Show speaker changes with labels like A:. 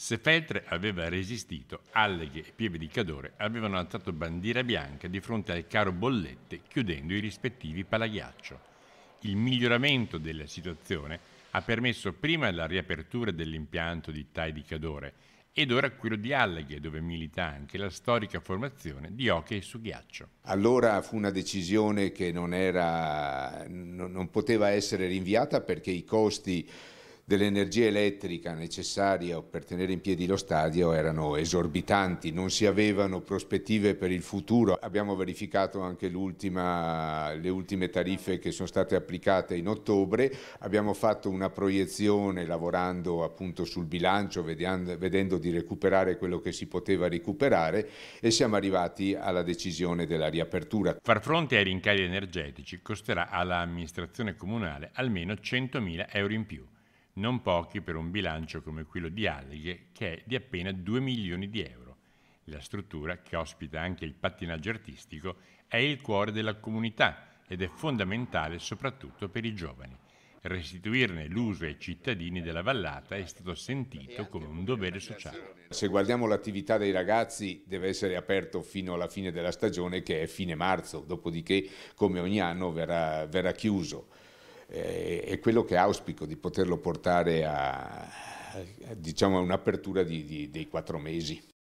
A: Se Feltre aveva resistito, Alleghe e Pieve di Cadore avevano alzato bandiera bianca di fronte al caro bollette chiudendo i rispettivi palaghiaccio. Il miglioramento della situazione ha permesso prima la riapertura dell'impianto di Tai di Cadore ed ora quello di Alleghe, dove milita anche la storica formazione di hockey su ghiaccio.
B: Allora fu una decisione che non, era, non poteva essere rinviata perché i costi dell'energia elettrica necessaria per tenere in piedi lo stadio erano esorbitanti, non si avevano prospettive per il futuro. Abbiamo verificato anche le ultime tariffe che sono state applicate in ottobre, abbiamo fatto una proiezione lavorando appunto sul bilancio, vedendo, vedendo di recuperare quello che si poteva recuperare e siamo arrivati alla decisione della riapertura.
A: Far fronte ai rincari energetici costerà all'amministrazione comunale almeno 100.000 euro in più non pochi per un bilancio come quello di Alghe che è di appena 2 milioni di euro. La struttura, che ospita anche il pattinaggio artistico, è il cuore della comunità ed è fondamentale soprattutto per i giovani. Restituirne l'uso ai cittadini della vallata è stato sentito come un dovere sociale.
B: Se guardiamo l'attività dei ragazzi deve essere aperto fino alla fine della stagione che è fine marzo, dopodiché come ogni anno verrà, verrà chiuso eh, è quello che auspico di poterlo portare a, diciamo, a diciamo, un'apertura di, di, dei quattro mesi.